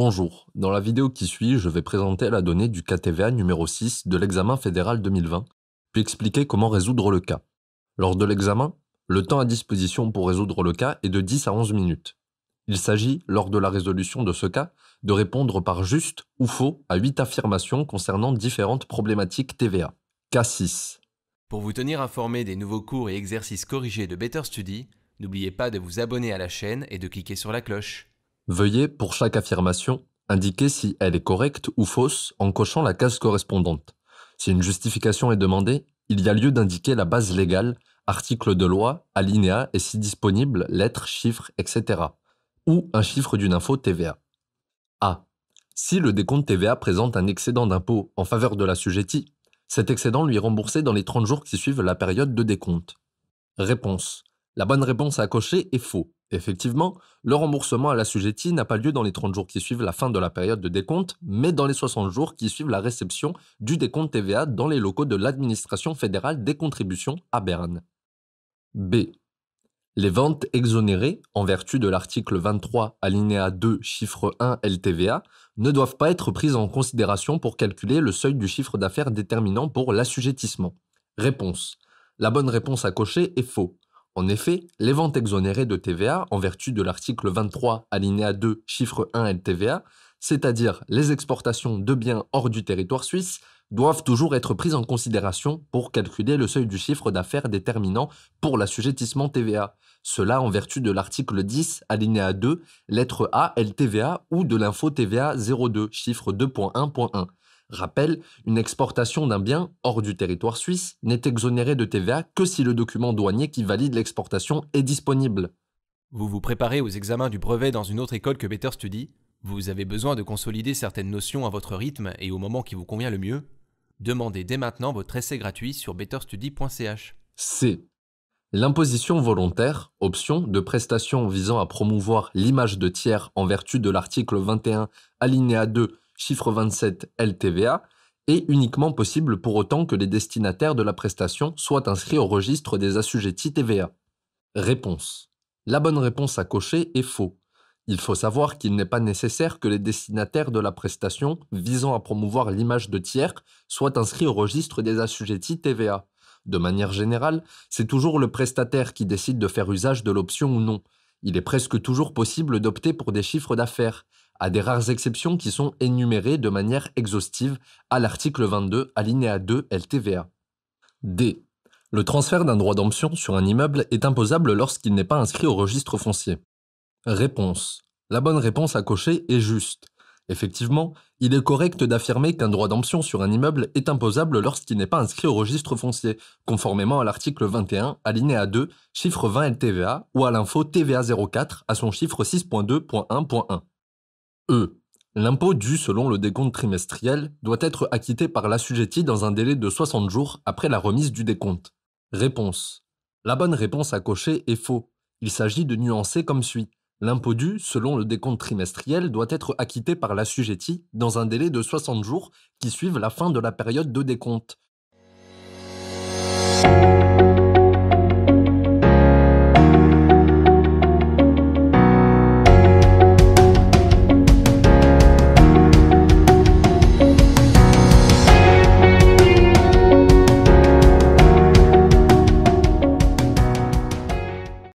Bonjour, dans la vidéo qui suit, je vais présenter la donnée du TVA numéro 6 de l'examen fédéral 2020, puis expliquer comment résoudre le cas. Lors de l'examen, le temps à disposition pour résoudre le cas est de 10 à 11 minutes. Il s'agit, lors de la résolution de ce cas, de répondre par juste ou faux à 8 affirmations concernant différentes problématiques TVA. Cas 6. Pour vous tenir informé des nouveaux cours et exercices corrigés de Better Study, n'oubliez pas de vous abonner à la chaîne et de cliquer sur la cloche. Veuillez, pour chaque affirmation, indiquer si elle est correcte ou fausse en cochant la case correspondante. Si une justification est demandée, il y a lieu d'indiquer la base légale, article de loi, alinéa et si disponible, lettres, chiffres, etc. ou un chiffre d'une info TVA. A. Si le décompte TVA présente un excédent d'impôt en faveur de l'assujetti, cet excédent lui est remboursé dans les 30 jours qui suivent la période de décompte. Réponse. La bonne réponse à cocher est faux. Effectivement, le remboursement à l'assujetti n'a pas lieu dans les 30 jours qui suivent la fin de la période de décompte, mais dans les 60 jours qui suivent la réception du décompte TVA dans les locaux de l'administration fédérale des contributions à Berne. B. Les ventes exonérées, en vertu de l'article 23 alinéa 2 chiffre 1 LTVA, ne doivent pas être prises en considération pour calculer le seuil du chiffre d'affaires déterminant pour l'assujettissement. Réponse. La bonne réponse à cocher est faux. En effet, les ventes exonérées de TVA en vertu de l'article 23 alinéa 2 chiffre 1 LTVA, c'est-à-dire les exportations de biens hors du territoire suisse, doivent toujours être prises en considération pour calculer le seuil du chiffre d'affaires déterminant pour l'assujettissement TVA. Cela en vertu de l'article 10, alinéa 2, lettre A, LTVA ou de l'info TVA 02, chiffre 2.1.1. Rappel, une exportation d'un bien hors du territoire suisse n'est exonérée de TVA que si le document douanier qui valide l'exportation est disponible. Vous vous préparez aux examens du brevet dans une autre école que Better Vous avez besoin de consolider certaines notions à votre rythme et au moment qui vous convient le mieux Demandez dès maintenant votre essai gratuit sur betterstudy.ch. C. L'imposition volontaire, option de prestation visant à promouvoir l'image de tiers en vertu de l'article 21, alinéa 2 chiffre 27 LTVA, est uniquement possible pour autant que les destinataires de la prestation soient inscrits au registre des assujettis TVA. Réponse. La bonne réponse à cocher est faux. Il faut savoir qu'il n'est pas nécessaire que les destinataires de la prestation visant à promouvoir l'image de tiers soient inscrits au registre des assujettis TVA. De manière générale, c'est toujours le prestataire qui décide de faire usage de l'option ou non. Il est presque toujours possible d'opter pour des chiffres d'affaires, à des rares exceptions qui sont énumérées de manière exhaustive à l'article 22 alinéa 2 LTVA. D. Le transfert d'un droit d'emption sur un immeuble est imposable lorsqu'il n'est pas inscrit au registre foncier. Réponse. La bonne réponse à cocher est juste. Effectivement, il est correct d'affirmer qu'un droit d'emption sur un immeuble est imposable lorsqu'il n'est pas inscrit au registre foncier, conformément à l'article 21, alinéa 2, chiffre 20 LTVA ou à l'info TVA 04 à son chiffre 6.2.1.1. E. L'impôt dû selon le décompte trimestriel doit être acquitté par l'assujetti dans un délai de 60 jours après la remise du décompte. Réponse. La bonne réponse à cocher est faux. Il s'agit de nuancer comme suit. L'impôt dû, selon le décompte trimestriel, doit être acquitté par l'assujetti dans un délai de 60 jours qui suivent la fin de la période de décompte.